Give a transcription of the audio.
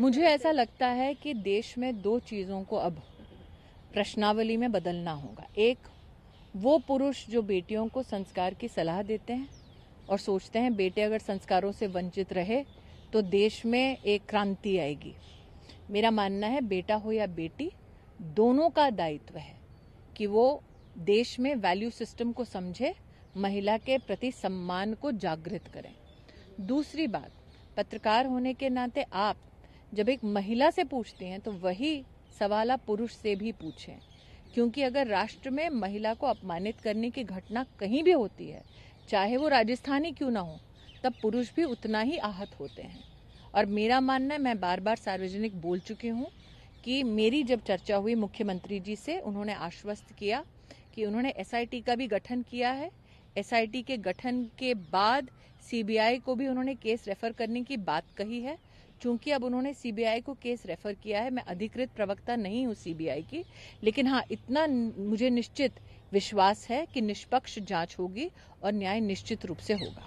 मुझे ऐसा लगता है कि देश में दो चीज़ों को अब प्रश्नावली में बदलना होगा एक वो पुरुष जो बेटियों को संस्कार की सलाह देते हैं और सोचते हैं बेटे अगर संस्कारों से वंचित रहे तो देश में एक क्रांति आएगी मेरा मानना है बेटा हो या बेटी दोनों का दायित्व है कि वो देश में वैल्यू सिस्टम को समझे महिला के प्रति सम्मान को जागृत करें दूसरी बात पत्रकार होने के नाते आप जब एक महिला से पूछते हैं तो वही सवाल आप पुरुष से भी पूछें क्योंकि अगर राष्ट्र में महिला को अपमानित करने की घटना कहीं भी होती है चाहे वो राजस्थानी क्यों ना हो तब पुरुष भी उतना ही आहत होते हैं और मेरा मानना है मैं बार बार सार्वजनिक बोल चुकी हूँ कि मेरी जब चर्चा हुई मुख्यमंत्री जी से उन्होंने आश्वस्त किया कि उन्होंने एसआईटी का भी गठन किया है एसआईटी के गठन के बाद सीबीआई को भी उन्होंने केस रेफर करने की बात कही है चूंकि अब उन्होंने सीबीआई को केस रेफर किया है मैं अधिकृत प्रवक्ता नहीं हूं सीबीआई की लेकिन हाँ इतना मुझे निश्चित विश्वास है कि निष्पक्ष जांच होगी और न्याय निश्चित रूप से होगा